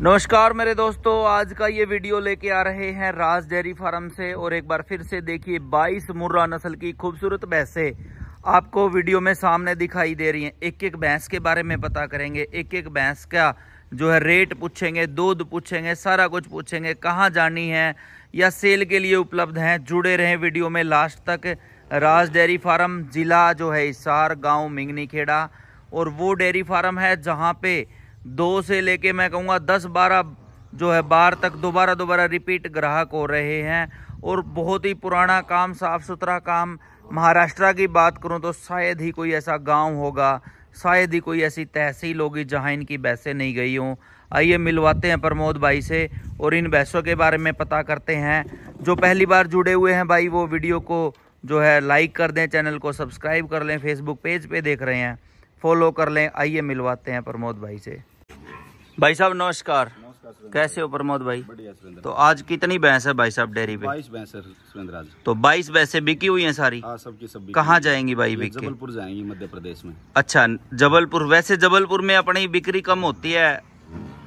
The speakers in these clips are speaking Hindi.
नमस्कार मेरे दोस्तों आज का ये वीडियो लेके आ रहे हैं राज डेयरी फार्म से और एक बार फिर से देखिए 22 मुर्रा नस्ल की खूबसूरत भैंसे आपको वीडियो में सामने दिखाई दे रही हैं एक एक भैंस के बारे में पता करेंगे एक एक भैंस का जो है रेट पूछेंगे दूध पूछेंगे सारा कुछ पूछेंगे कहाँ जानी है या सेल के लिए उपलब्ध हैं जुड़े रहें वीडियो में लास्ट तक राज डेयरी फार्म ज़िला जो है इसार गाँव मिंगनी खेड़ा और वो डेयरी फार्म है जहाँ पे दो से लेके मैं कहूँगा दस बारह जो है बार तक दोबारा दोबारा रिपीट ग्राहक हो रहे हैं और बहुत ही पुराना काम साफ़ सुथरा काम महाराष्ट्र की बात करूँ तो शायद ही कोई ऐसा गांव होगा शायद ही कोई ऐसी तहसील होगी जहाँ इनकी बैसे नहीं गई हों आइए मिलवाते हैं प्रमोद भाई से और इन बैसों के बारे में पता करते हैं जो पहली बार जुड़े हुए हैं भाई वो वीडियो को जो है लाइक कर दें चैनल को सब्सक्राइब कर लें फेसबुक पेज पे देख रहे हैं फॉलो कर लें आइए मिलवाते हैं प्रमोद भाई से भाई साहब नमस्कार कैसे हो प्रमोद भाई तो आज कितनी भैंस है भाई साहब डेयरी पे बाईस भैंस तो बाईस भैंसे बिकी हुई हैं सारी आ, हाँ, सबकी सब कहाँ जाएंगी भाई बिक जबलपुर जाएंगी मध्य प्रदेश में अच्छा जबलपुर वैसे जबलपुर में अपनी बिक्री कम होती है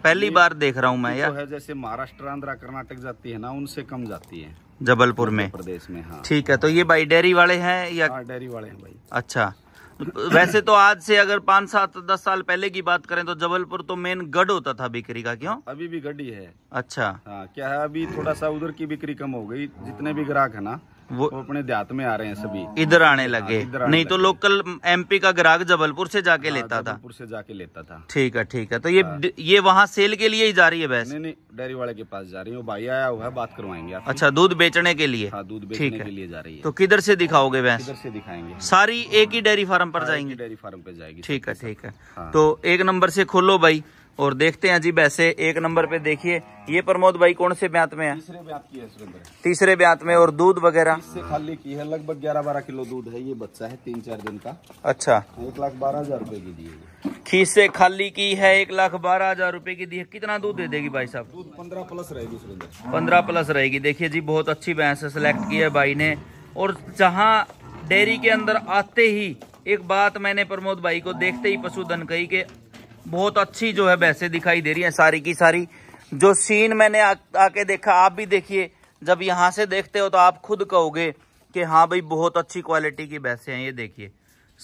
पहली बार देख रहा हूँ मैं यार तो जैसे महाराष्ट्र आंध्रा कर्नाटक जाती है ना उनसे कम जाती है जबलपुर में प्रदेश में हाँ। ठीक है तो ये भाई डेयरी वाले हैं या हाँ, डेयरी वाले हैं भाई अच्छा वैसे तो आज से अगर पांच सात दस साल पहले की बात करें तो जबलपुर तो मेन गढ़ होता था बिक्री का क्यों अभी भी गढ़ ही है अच्छा आ, हाँ, क्या है अभी थोड़ा सा उधर की बिक्री कम हो गई जितने भी ग्राहक है ना वो अपने देहात में आ रहे हैं सभी इधर आने लगे इधर आने नहीं तो लगे। तो लोकल एमपी का ग्राहक जबलपुर से जाके हाँ, लेता था जबलपुर से जाके लेता था ठीक है ठीक है तो ये आ, हाँ। ये वहाँ सेल के लिए ही जा रही है भैंस नहीं नहीं डेयरी वाले के पास जा रही है भाई आया हुआ है बात करवाएंगे अच्छा दूध बेचने के लिए हाँ, दूध बेचने के लिए जा रही है तो किधर से दिखाओगे भैंस किधर से दिखाएंगे सारी एक ही डेयरी फार्म पर जाएंगे डेयरी फार्म पर जाएगी ठीक है ठीक है तो एक नंबर से खोलो भाई और देखते हैं जी वैसे एक नंबर पे देखिए ये प्रमोद भाई कौन से ब्यात में है तीसरे ब्यात की है सुरेंद्र तीसरे ब्यात में और दूध वगैरह इससे खाली की है लगभग ग्यारह बारह किलो दूध है ये बच्चा है तीन चार दिन का अच्छा एक लाख बारह हजार रूपए की दी खीस से खाली की है एक लाख बारह हजार रूपए की दी है कितना दूध दे देगी भाई साहब दूध पंद्रह प्लस रहेगी सुरेंद्र पंद्रह प्लस रहेगी देखिये जी बहुत अच्छी भैंस सेलेक्ट की है भाई ने और जहाँ डेयरी के अंदर आते ही एक बात मैंने प्रमोद भाई को देखते ही पशुधन कही के बहुत अच्छी जो है वैसे दिखाई दे रही है सारी की सारी जो सीन मैंने आ, आके देखा आप भी देखिए जब यहाँ से देखते हो तो आप खुद कहोगे कि हाँ भाई बहुत अच्छी क्वालिटी की बैसे हैं ये देखिए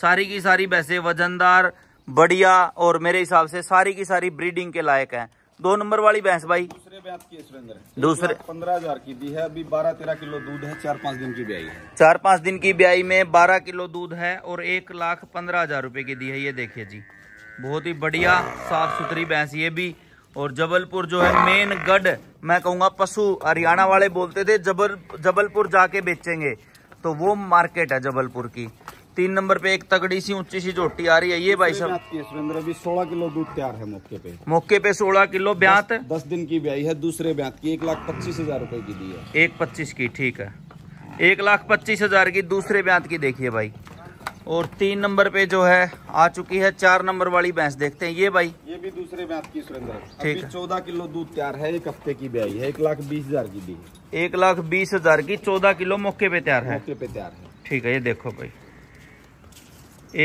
सारी की सारी बैसे वजनदार बढ़िया और मेरे हिसाब से सारी की सारी ब्रीडिंग के लायक हैं दो नंबर वाली भैंस भाई दूसरे की दूसरे पंद्रह हजार की दी है अभी बारह तेरह किलो दूध है चार पांच दिन की ब्याई है चार पांच दिन की ब्याई में बारह किलो दूध है और एक लाख पंद्रह हजार रूपए की दी है ये देखिए जी बहुत ही बढ़िया साफ सुथरी भैंस ये भी और जबलपुर जो है मेन गढ़ मैं कहूंगा पशु हरियाणा वाले बोलते थे जबल जबलपुर जाके बेचेंगे तो वो मार्केट है जबलपुर की तीन नंबर पे एक तगड़ी सी ऊंची सी झोटी आ रही है ये भाई साहब सुरेंद्र अभी सोलह किलो दूध तैयार है मौके पे मौके पे सोलह किलो ब्यात दस, दस दिन की ब्याई है दूसरे ब्यात की एक लाख पच्चीस हजार रूपए की दी है एक पच्चीस की ठीक है एक लाख पच्चीस हजार की दूसरे ब्यात की देखिए भाई और तीन नंबर पे जो है आ चुकी है चार नंबर वाली भैंस देखते हैं ये भाई ये भी दूसरे में आपकी सुरेंद्र ठीक है चौदह किलो दूध तैयार है एक हफ्ते की ब्याई है एक लाख बीस हजार की भी एक लाख बीस हजार की चौदह किलो मौके पे तैयार है मौके पे तैयार है ठीक है ये देखो भाई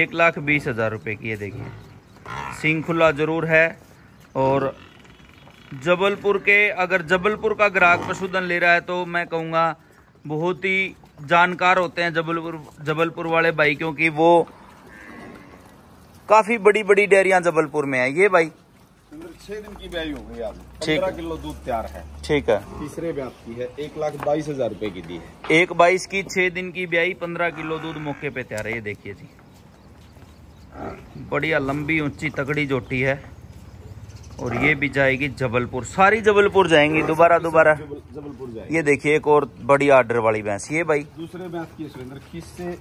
एक लाख बीस हजार रुपये की ये देखिए सिंह खुला जरूर है और जबलपुर के अगर जबलपुर का ग्राहक पशुधन ले रहा है तो मैं कहूँगा बहुत ही जानकार होते हैं जबलपुर जबलपुर वाले भाई क्योंकि वो काफी बड़ी बड़ी डेरिया जबलपुर में है ये भाई छह दिन की ब्याई हो गई आज किलो दूध तैयार है ठीक है तीसरे ब्याप की है एक लाख बाईस हजार रूपए की दी है एक बाईस की छह दिन की ब्याई पंद्रह किलो दूध मौके पे तैयार है ये देखिए जी बढ़िया लंबी ऊंची तगड़ी जोटी है और ये भी जाएगी जबलपुर सारी जबलपुर जाएंगी दोबारा दोबारा जबलपुर जाएगी ये देखिए एक और बड़ी आर्डर वाली भैंस ये भाई दूसरे भैंस की सुरेंद्र किस से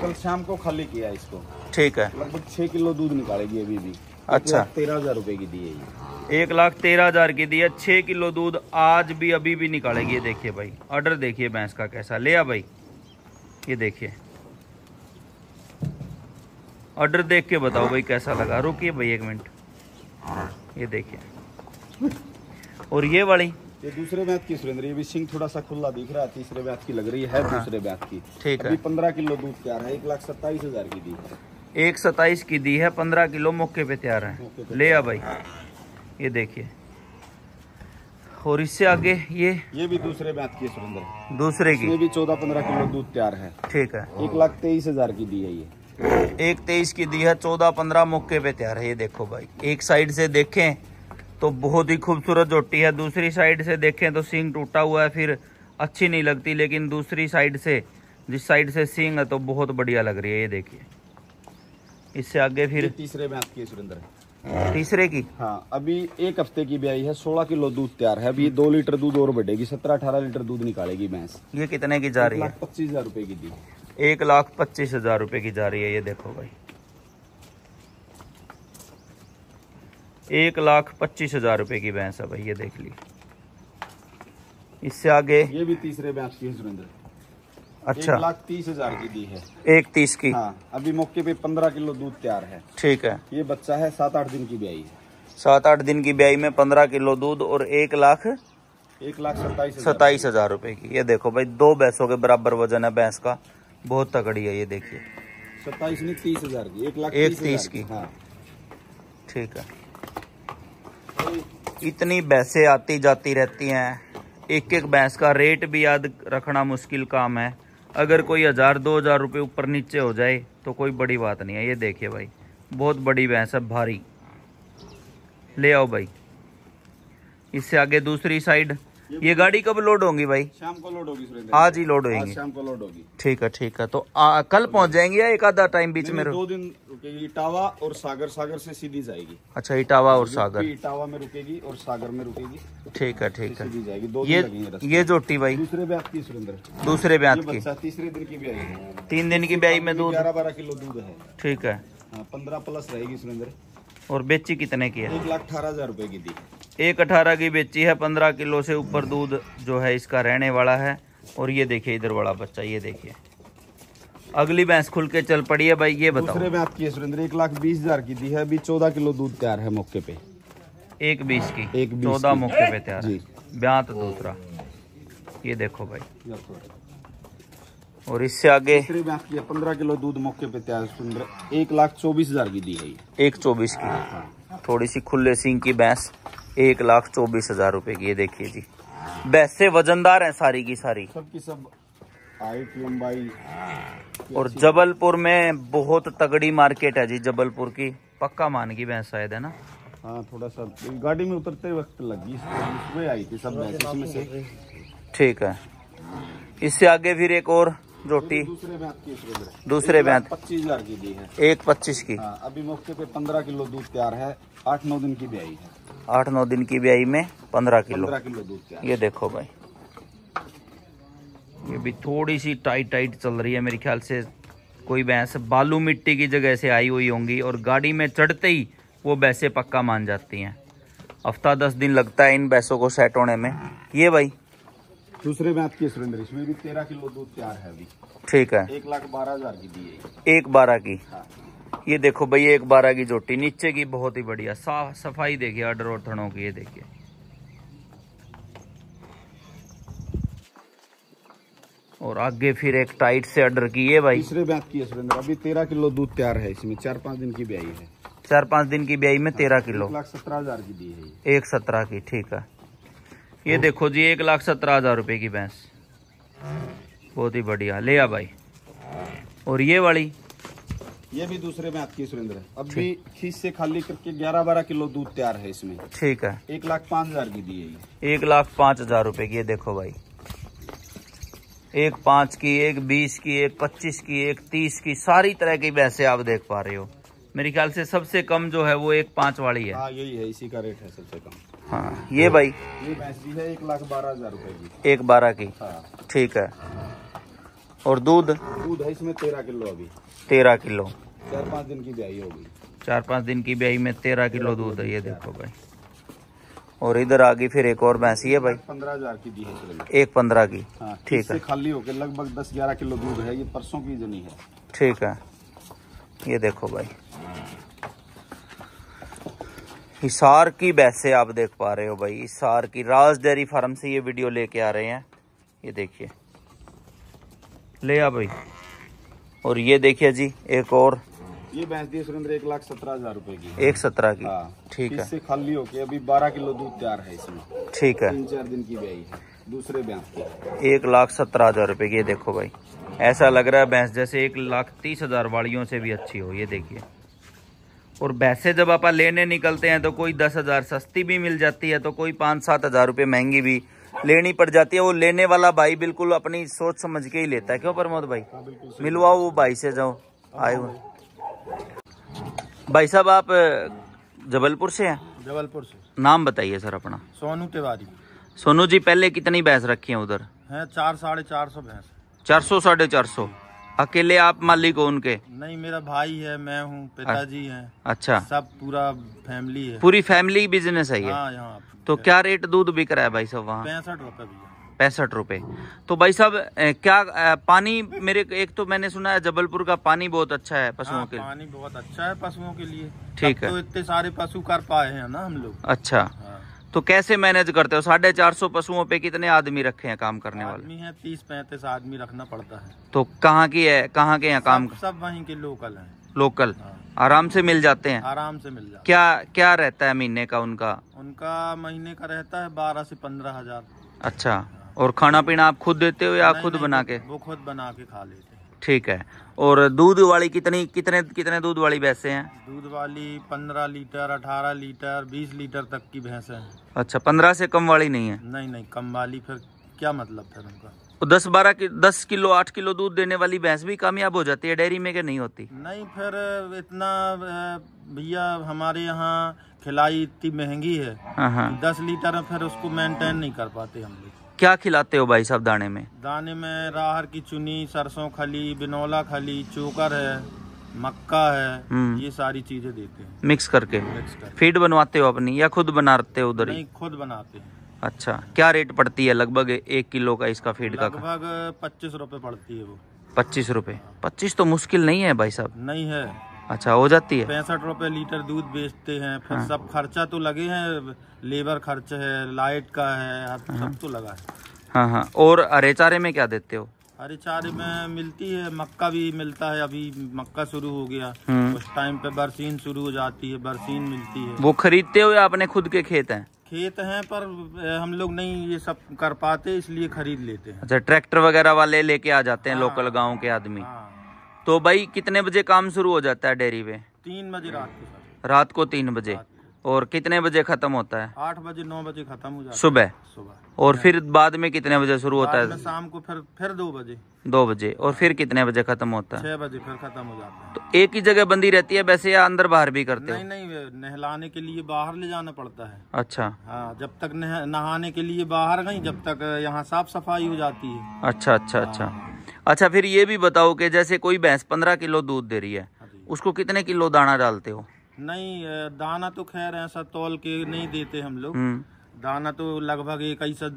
कल शाम को खाली किया इसको ठीक है लगभग छह किलो दूध निकालेगी अभी भी अच्छा तेरह हजार रूपए की दी है एक लाख तेरह हजार की दी है छह किलो दूध आज भी अभी भी निकालेगी ये देखिए भाई ऑर्डर देखिए भैंस का कैसा ले भाई ये देखिए ऑर्डर देख के बताओ भाई कैसा लगा रुकिए भाई एक मिनट ये देखिए और ये वाली ये दूसरे बैत की सुरेंद्र ये भी सिंह थोड़ा सा खुला दिख रहा है तीसरे बैत की लग रही है हाँ, दूसरे बैत की ठीक है पंद्रह किलो दूध तैयार है एक लाख सत्ताईस हजार की दी है एक सताइस की दी है पंद्रह किलो मौके पे तैयार है ले आ भाई ये देखिए और इससे आगे ये ये भी दूसरे बैत की सुरेंद्र दूसरे की चौदह पंद्रह किलो दूध तैयार है ठीक है एक लाख तेईस हजार की दी है ये एक तेईस की दी है चौदह पंद्रह मौके पे तैयार है ये देखो भाई एक साइड से देखें तो बहुत ही खूबसूरत जोटी है दूसरी साइड से देखें तो सींग टूटा हुआ है फिर अच्छी नहीं लगती लेकिन दूसरी साइड से जिस साइड से सींग है तो बहुत बढ़िया लग रही है ये देखिए इससे आगे फिर तीसरे में आपकी सुरेंद्र तीसरे की हाँ अभी एक हफ्ते की ब्याई है सोलह किलो दूध तैयार है अभी दो लीटर दूध और बढ़ेगी सत्रह अठारह लीटर दूध निकालेगी भैंस ये कितने की जा रही है पच्चीस हजार रूपए की दी एक लाख पच्चीस हजार रुपए की जा रही है ये देखो भाई एक लाख पच्चीस हजार रुपए की भैंस है भाई ये देख ली इससे आगे ये भी तीसरे बैच की है सुरेंद्र अच्छा एक लाख तीस हजार की दी है एक तीस की हाँ अभी मौके पे पंद्रह किलो दूध तैयार है ठीक है ये बच्चा है सात आठ दिन की ब्याई है सात आठ दिन की ब्याई में पंद्रह किलो दूध और एक लाख एक लाख सताइस सताइस हजार रुपए की ये देखो भाई दो भैंसों के बराबर वजन है भैंस का बहुत तकड़ी है ये देखिए सत्ताईस में तीस हजार की एक लाख एक तीस की हाँ ठीक है इतनी भैंसें आती जाती रहती हैं एक एक भैंस का रेट भी याद रखना मुश्किल काम है अगर कोई हज़ार दो हज़ार रुपये ऊपर नीचे हो जाए तो कोई बड़ी बात नहीं है ये देखिए भाई बहुत बड़ी भैंस है भारी ले आओ भाई इससे आगे दूसरी साइड ये गाड़ी कब लोड होगी भाई शाम को लोड होगी सुरेंद्र आज ही लोड होगी शाम को लोड होगी ठीक है ठीक है तो आ, कल पहुंच जाएंगे या एक आधा टाइम बीच में दो दिन रुकेगी इटावा और सागर सागर से सीधी जाएगी अच्छा इटावा और सागर इटावा में रुकेगी और सागर में रुकेगी ठीक है ठीक है ये ये जोटी भाई दूसरे ब्याज की सुरेंद्र दूसरे ब्याज की तीसरे दिन की ब्याई तीन दिन की ब्याई में दूध ग्यारह बारह किलो दूध है ठीक है हाँ, पंद्रह प्लस रहेगी सुरेंद्र और बेची कितने की है एक लाख अठारह हजार रुपए की दी एक अठारह की बेची है पंद्रह किलो से ऊपर दूध जो है इसका रहने वाला है और ये देखिए इधर वाला बच्चा ये देखिए अगली भैंस खुल के चल पड़ी है भाई ये बताओ दूसरे में आपकी सुरेंद्र एक लाख बीस हजार की दी है अभी चौदह किलो दूध तैयार है मौके पे एक बीस की एक चौदह मौके पे तैयार ब्यात तो दूसरा ये देखो भाई और इससे आगे पंद्रह किलो दूध मौके पे तैयार सुंदर एक लाख चौबीस हजार की दी गई एक चौबीस की हाँ, हाँ। थोड़ी सी खुले सिंह की भैंस एक लाख चौबीस हजार रूपए की ये देखिए जी भैंसे वजनदार है सारी की सारी सबकी सब हाइट लंबाई हाँ। और जबलपुर में बहुत तगड़ी मार्केट है जी जबलपुर की पक्का मान की भैंस शायद है ना हाँ थोड़ा सा गाड़ी में उतरते वक्त लगी आई थी सब भैंस ठीक है इससे आगे फिर एक और रोटी दूसरे में आपकी दूसरे में पच्चीस हजार की दी है एक पच्चीस की हाँ, अभी मुफ्त पे पंद्रह किलो दूध तैयार है आठ नौ दिन की ब्याई है आठ नौ दिन की ब्याई में पंद्रह किलो पंद्रह किलो दूध ये देखो भाई ये भी थोड़ी सी टाइट टाइट चल रही है मेरे ख्याल से कोई भैंस बालू मिट्टी की जगह से आई हुई होंगी और गाड़ी में चढ़ते ही वो भैंसे पक्का मान जाती हैं हफ्ता दस दिन लगता है इन भैंसों को सेट होने में ये भाई दूसरे में आपकी सुरेंद्र इसमें भी तेरह किलो दूध तैयार है अभी ठीक है एक लाख बारह हजार की दी है एक बारह की हाँ। ये देखो भाई एक बारह की जोटी नीचे की बहुत ही बढ़िया साफ सफाई देखिए ऑर्डर और थनों की ये देखिए और आगे फिर एक टाइट से ऑर्डर की है भाई तीसरे ब्याज की है सुरेंद्र अभी तेरह किलो दूध तैयार है इसमें चार पांच दिन की ब्याई है चार पांच दिन की ब्याई में तेरह हाँ, किलो लाख सत्रह हजार की दी है एक सत्रह की ठीक है ये देखो जी एक लाख सत्रह हज़ार रुपये की भैंस बहुत ही बढ़िया ले आ भाई और ये वाली ये भी दूसरे में आपकी सुरेंद्र अब भी खीस से खाली करके ग्यारह बारह किलो दूध तैयार है इसमें ठीक है एक लाख पांच हजार की दी है एक लाख पांच हजार रुपए की ये देखो भाई एक पांच की एक बीस की एक पच्चीस की एक तीस की सारी तरह की भैंसे आप देख पा रहे हो मेरे ख्याल से सबसे कम जो है वो एक पांच वाली है हाँ, यही है इसी का रेट है सबसे कम हाँ ये भाई ये भैंसी है एक लाख बारह हजार रूपए की एक बारह की हाँ। ठीक है और दूध दूध है इसमें तेरह किलो अभी तेरह किलो चार पाँच दिन की ब्याई होगी चार पाँच दिन की ब्याई में तेरह किलो दूध है ये देखो भाई और इधर आ गई फिर एक और भैंसी है भाई पंद्रह हजार की दी है एक पंद्रह की हाँ, ठीक है खाली होके लगभग दस ग्यारह किलो दूध है ये परसों की जनी है ठीक है ये देखो भाई हिसार की बैसे आप देख पा रहे हो भाई हिसार की राज डेयरी फार्म से ये वीडियो लेके आ रहे हैं ये देखिए ले आ भाई और ये देखिए जी एक और ये भैंस दी सुरेंद्र एक लाख सत्रह हजार रूपए की एक सत्रह की हाँ। ठीक है इससे खाली होके अभी बारह किलो दूध तैयार है इसमें ठीक है तीन चार दिन की ब्याई दूसरे भैंस की एक लाख सत्रह हजार रूपए की देखो भाई ऐसा लग रहा है भैंस जैसे एक लाख तीस हजार वालियों से भी अच्छी हो ये देखिए और वैसे जब आप लेने निकलते हैं तो कोई दस हज़ार सस्ती भी मिल जाती है तो कोई पाँच सात हज़ार रुपये महंगी भी लेनी पड़ जाती है वो लेने वाला भाई बिल्कुल अपनी सोच समझ के ही लेता है क्यों प्रमोद भाई हाँ, मिलवाओ वो भाई से जाओ आए हुए भाई साहब आप जबलपुर से हैं जबलपुर से नाम बताइए सर अपना सोनू तिवारी सोनू जी पहले कितनी भैंस रखी है उधर है चार साढ़े चार सौ भैंस चार सौ साढ़े चार सौ अकेले आप मालिक हो उनके नहीं मेरा भाई है मैं हूँ पिताजी हैं अच्छा सब पूरा फैमिली है पूरी फैमिली बिजनेस है ये हाँ, तो क्या रेट दूध बिक रहा है भाई साहब वहाँ पैंसठ रुपए पैंसठ रुपए तो भाई साहब क्या पानी मेरे एक तो मैंने सुना है जबलपुर का पानी बहुत अच्छा है पशुओं हाँ, के लिए पानी बहुत अच्छा है पशुओं के लिए ठीक तो है तो इतने सारे पशु कर पाए है ना हम लोग अच्छा हाँ। तो कैसे मैनेज करते हो साढ़े चार सौ पशुओं पे कितने आदमी रखे हैं काम करने वाले आदमी है तीस पैंतीस आदमी रखना पड़ता है तो कहाँ की है कहाँ के हैं काम सब, सब वहीं के लोकल हैं लोकल हाँ। आराम से मिल जाते हैं आराम से मिल जाते क्या क्या रहता है महीने का उनका उनका महीने का रहता है बारह से पंद्रह हजार अच्छा हाँ। और खाना पीना आप खुद देते हो या खुद बना के वो खुद बना के खा लेते ठीक है और दूध वाली कितनी कितने कितने दूध वाली भैंसे हैं दूध वाली पंद्रह लीटर अठारह लीटर बीस लीटर तक की भैंसे हैं अच्छा पंद्रह से कम वाली नहीं है नहीं नहीं कम वाली फिर क्या मतलब फिर उनका तो दस बारह कि, दस किलो आठ किलो दूध देने वाली भैंस भी कामयाब हो जाती है डेयरी में के नहीं होती नहीं फिर इतना भैया हमारे यहाँ खिलाई इतनी महंगी है हाँ, हाँ। दस लीटर फिर उसको मेंटेन नहीं कर पाते हम क्या खिलाते हो भाई साहब दाने में दाने में राहर की चुनी सरसों खली बिनौला खली चोकर है मक्का है हम्म। ये सारी चीजें देते हैं मिक्स करके फीड बनवाते हो अपनी या खुद बनाते हो उधर खुद बनाते हैं अच्छा क्या रेट पड़ती है लगभग एक किलो का इसका फीड का लगभग पच्चीस रूपए पड़ती है वो पच्चीस रूपए पच्चीस तो मुश्किल नहीं है भाई साहब नहीं है अच्छा हो जाती है पैंसठ रुपए लीटर दूध बेचते हैं फिर हाँ। सब खर्चा तो लगे हैं लेबर खर्च है लाइट का है हाँ। सब तो लगा है हाँ हाँ और हरे चारे में क्या देते हो हरे चारे में मिलती है मक्का भी मिलता है अभी मक्का शुरू हो गया हम्म। उस टाइम पे बरसीन शुरू हो जाती है बरसीन मिलती है वो खरीदते हो या अपने खुद के खेत है खेत हैं पर हम लोग नहीं ये सब कर पाते इसलिए खरीद लेते हैं अच्छा ट्रैक्टर वगैरह वाले लेके आ जाते हैं हाँ। लोकल गांव के आदमी हाँ। तो भाई कितने बजे काम शुरू हो जाता है डेयरी पे तीन बजे रात को रात को तीन बजे और कितने बजे खत्म होता है आठ बजे नौ बजे खत्म हो जाता है सुबह सुबह और फिर बाद में कितने बजे शुरू होता है शाम को फिर फिर दो बजे दो बजे और फिर कितने बजे खत्म होता है छह बजे फिर खत्म हो जाता है तो एक ही जगह बंदी रहती है वैसे या अंदर बाहर भी करते नहीं नहीं नहलाने के लिए बाहर ले जाना पड़ता है अच्छा हाँ जब तक नहाने के लिए बाहर गई जब तक यहाँ साफ सफाई हो जाती है अच्छा अच्छा अच्छा हाँ। अच्छा फिर ये भी बताओ की जैसे कोई भैंस पंद्रह किलो दूध दे रही है हाँ उसको कितने किलो दाना डालते हो नहीं दाना तो खैर ऐसा तोल के नहीं देते हम लोग हम्म। दाना तो लगभग एक ऐसा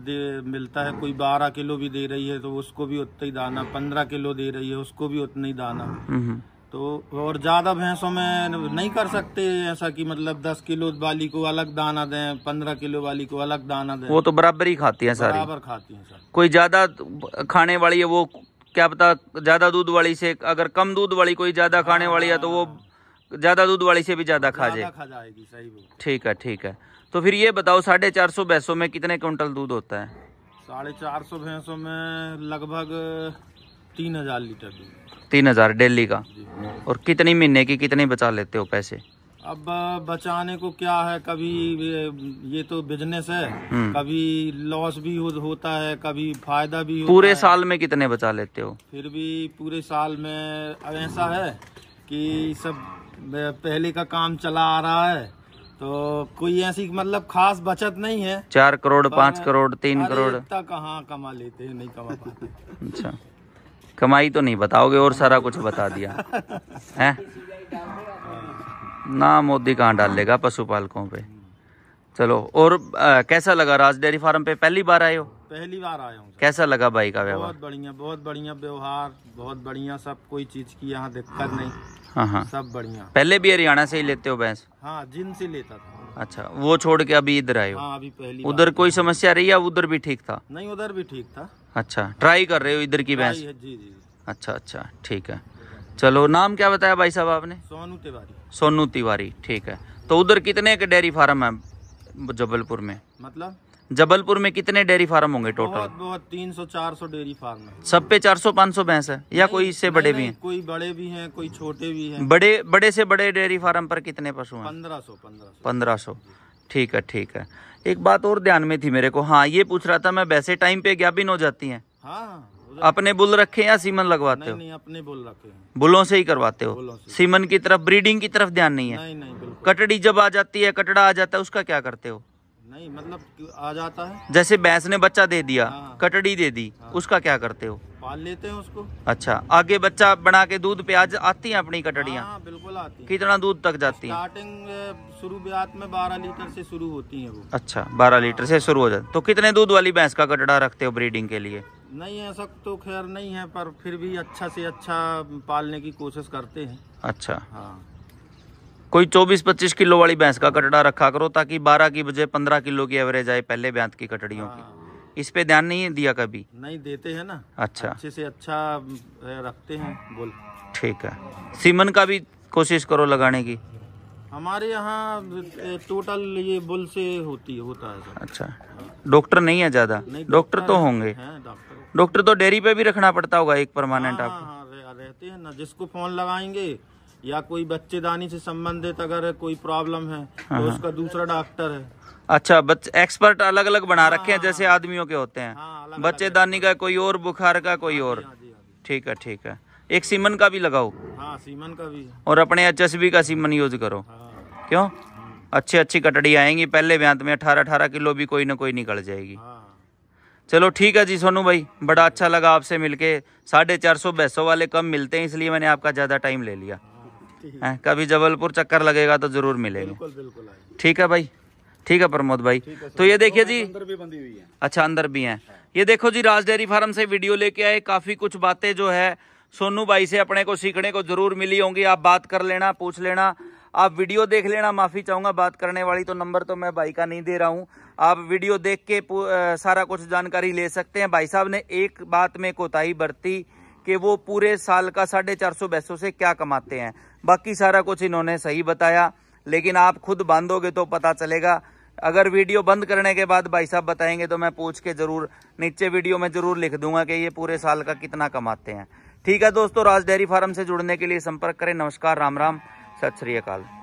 मिलता है कोई बारह किलो भी दे रही है तो उसको भी उतना ही दाना पंद्रह किलो दे रही है उसको भी उतना ही दाना हम्म। तो और ज़्यादा भैंसों में नहीं कर सकते ऐसा कि मतलब दस किलो वाली को अलग दाना दें पंद्रह किलो वाली को अलग दाना दें वो तो बराबर ही खाती है सारी बराबर खाती है सर कोई ज़्यादा खाने वाली है वो क्या पता ज़्यादा दूध वाली से अगर कम दूध वाली कोई ज़्यादा खाने वाली है तो वो ज़्यादा दूध वाली से भी ज़्यादा खा जाए ठीक है ठीक है तो फिर ये बताओ साढ़े चार सौ भैंसों में कितने क्विंटल दूध होता है साढ़े चार सौ भैंसों में लगभग तीन हजार लीटर दूध तीन हजार डेली का और कितनी महीने की कितनी बचा लेते हो पैसे अब बचाने को क्या है कभी ये तो बिजनेस है हम्म। कभी लॉस भी हो, होता है कभी फायदा भी होता पूरे है। साल में कितने बचा लेते हो फिर भी पूरे साल में ऐसा है कि सब पहले का काम चला आ रहा है तो कोई ऐसी मतलब खास बचत नहीं है चार करोड़ पाँच करोड़ तीन करोड़ तक कहाँ कमा लेते हैं नहीं कमा पाते अच्छा कमाई तो नहीं बताओगे और सारा कुछ बता दिया है ना मोदी कहाँ डालेगा पशुपालकों पे चलो और आ, कैसा लगा राज डेयरी फार्म पे पहली बार आए हो पहली बार आया हूँ कैसा लगा भाई का व्यवहार बहुत बढ़िया बहुत बढ़िया व्यवहार बहुत बढ़िया सब कोई चीज की यहाँ दिक्कत नहीं हाँ हाँ सब बढ़िया पहले भी हरियाणा से ही लेते हो भैंस हाँ जिन से लेता था अच्छा वो छोड़ के अभी इधर आयो हाँ, अभी पहली उधर कोई समस्या रही या उधर भी ठीक था नहीं उधर भी ठीक था अच्छा ट्राई कर रहे हो इधर की भैंस जी जी अच्छा अच्छा ठीक है चलो नाम क्या बताया भाई साहब आपने सोनू तिवारी सोनू तिवारी ठीक है तो उधर कितने के डेयरी फार्म है जबलपुर में मतलब जबलपुर में कितने डेयरी फार्म होंगे टोटल बहुत, बहुत तीन सौ चार सौ डेयरी फार्म है सब पे चार सौ पाँच सौ भैंस है या कोई इससे बड़े भी हैं कोई बड़े भी हैं कोई छोटे भी हैं बड़े बड़े से बड़े डेयरी फार्म पर कितने पशु हैं पंद्रह सौ पंद्रह सौ ठीक है ठीक है एक बात और ध्यान में थी मेरे को हाँ ये पूछ रहा था मैं वैसे टाइम पे गाभिन हाँ, हाँ, हो जाती है अपने बुल रखे या सीमन लगवाते नहीं, हो नहीं, अपने बुल रखे बुलों से ही करवाते हो सीमन की तरफ ब्रीडिंग की तरफ ध्यान नहीं है नहीं, नहीं, कटड़ी जब आ जाती है कटड़ा आ जाता है उसका क्या करते हो नहीं मतलब आ जाता है जैसे भैंस ने बच्चा दे दिया हाँ। कटड़ी दे दी हाँ। उसका क्या करते हो पाल लेते हैं उसको अच्छा आगे बच्चा बना के दूध पे आज आती हैं अपनी कटड़ियाँ हाँ, बिल्कुल आती कितना दूध तक जाती है स्टार्टिंग शुरू ब्यात में बारह लीटर से शुरू होती है वो अच्छा बारह लीटर से शुरू हो जाती तो कितने दूध वाली भैंस का कटड़ा रखते हो ब्रीडिंग के लिए नहीं ऐसा तो खैर नहीं है पर फिर भी अच्छा से अच्छा पालने की कोशिश करते हैं अच्छा हाँ कोई 24-25 किलो वाली भैंस का कटड़ा रखा करो ताकि 12 की बजे 15 किलो की एवरेज आए पहले ब्यांत की कटड़ियों की हाँ। इस पे ध्यान नहीं दिया कभी नहीं देते हैं ना अच्छा अच्छे से अच्छा रखते हैं बोल ठीक है सीमन का भी कोशिश करो लगाने की हमारे यहाँ टोटल ये बुल से होती है होता है अच्छा डॉक्टर नहीं है ज्यादा डॉक्टर तो होंगे डॉक्टर तो डेयरी पे भी रखना पड़ता होगा एक परमानेंट हाँ, आपको हाँ, रहते हैं ना जिसको फोन लगाएंगे या कोई बच्चेदानी से संबंधित अगर कोई प्रॉब्लम है तो हाँ, हाँ। उसका दूसरा डॉक्टर है अच्छा बच्चे एक्सपर्ट अलग अलग बना हाँ, रखे हैं हाँ, जैसे आदमियों के होते हैं हाँ, बच्चेदानी का कोई और बुखार का कोई और ठीक है ठीक है एक सीमन का भी लगाओ सीमन का भी और अपने एचएसबी का सीमन यूज करो क्यों अच्छी अच्छी कटड़ी आएंगी पहले ब्यांत में अठारह अठारह किलो भी कोई ना कोई निकल जाएगी चलो ठीक है जी सोनू भाई बड़ा अच्छा लगा आपसे मिलके साढ़े चार सौ भैंसों वाले कम मिलते हैं इसलिए मैंने आपका ज़्यादा टाइम ले लिया है कभी जबलपुर चक्कर लगेगा तो जरूर मिलेगा ठीक है भाई ठीक है प्रमोद भाई तो ये देखिए जी अंदर भी बंदी हुई है अच्छा अंदर भी हैं ये देखो जी राज डेयरी फार्म से वीडियो लेके आए काफी कुछ बातें जो है सोनू भाई से अपने को सीखने को जरूर मिली होंगी आप बात कर लेना पूछ लेना आप वीडियो देख लेना माफ़ी चाहूंगा बात करने वाली तो नंबर तो मैं भाई का नहीं दे रहा हूँ आप वीडियो देख के सारा कुछ जानकारी ले सकते हैं भाई साहब ने एक बात में कोताही बरती कि वो पूरे साल का साढ़े चार सौ से क्या कमाते हैं बाकी सारा कुछ इन्होंने सही बताया लेकिन आप खुद बांधोगे तो पता चलेगा अगर वीडियो बंद करने के बाद भाई साहब बताएंगे तो मैं पूछ के जरूर नीचे वीडियो में जरूर लिख दूंगा कि ये पूरे साल का कितना कमाते हैं ठीक है दोस्तों राज डेयरी फार्म से जुड़ने के लिए संपर्क करें नमस्कार राम राम सत श्री अकाल